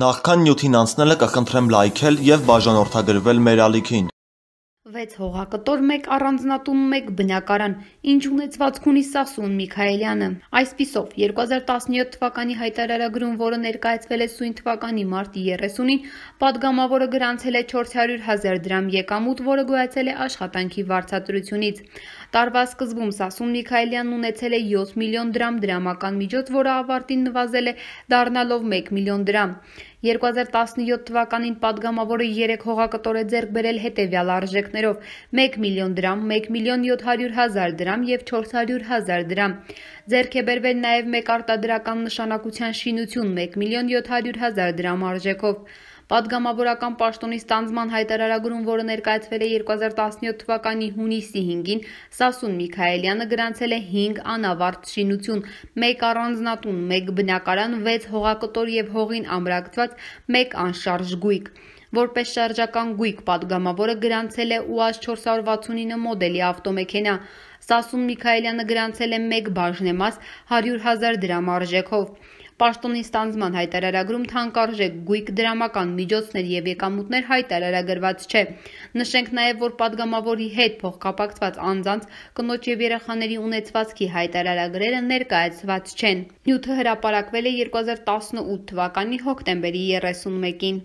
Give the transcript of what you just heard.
Նախքան նյութին անցնելը կխնդրեմ լայքել և բաժանորդագրվել մեր ալիքին։ 6 հողակտոր 1 առանձնատուն 1 բնակարան, ինչ ունեցվածք ունի Սասուն Միքայելյանը։ Այսպիսով 2017 թվականի հայտարարագրում, որը ներկայացվել է սույն թվականի մարտի 30-ին, падգամավորը գրանցել է 400 000 դրամ եկամուտ, որը գոյացել է աշխատանքի վարձատրությունից։ Տարվա սկզբում Սասուն Միքայելյանն ունեցել է 7 միլիոն դրամ դրամական միջոց, որը ավարտին նվազել է դառնալով 1 միլիոն դրամ։ 2017 թվականին падգամավորը 3 հողակտոր է ձեռք բերել հետևյալ արժեքներով՝ 1 միլիոն դրամ, 1 միլիոն 700 հազար դրամ և 400 հազար դրամ։ Ձեռք է բերվել նաև մեկ արտադրական նշանակության շինություն 1 միլիոն 700 հազար դրամ արժեքով։ Պատգամավորական պաշտոնի ստանձման հայտարարագրում, որը ներկայացվել է 2017 թվականի հունիսի 5-ին, Սասուն Միքայելյանը գրանցել է 5 անավարտ շինություն, 1 առանձնատուն, 1 բնակարան, 6 հողակտոր եւ հողին ամրակցված 1 անշարժ գույք։ Որպես շարժական գույք падգամավորը գրանցել է ՈՒԱԶ 469 մոդելի ավտոմեքենա։ Սասուն Միքայելյանը գրանցել է 1 բաժնեմաս 100 000 դրամ արժեքով։ Պաշտոնի ստանձման հայտարարագրում թանկարժեք գույք դրամական միջոցներ եւ եկամուտներ հայտարարագրված չէ։ Նշենք նաեւ, որ падգամավորի հետ փոխկապակցված անձանց կնոջ եւ երեխաների ունեցվածքի հայտարարագրերը ներկայացված չեն։ Նյութը հրապարակվել է 2018 թվականի հոկտեմբերի 31-ին։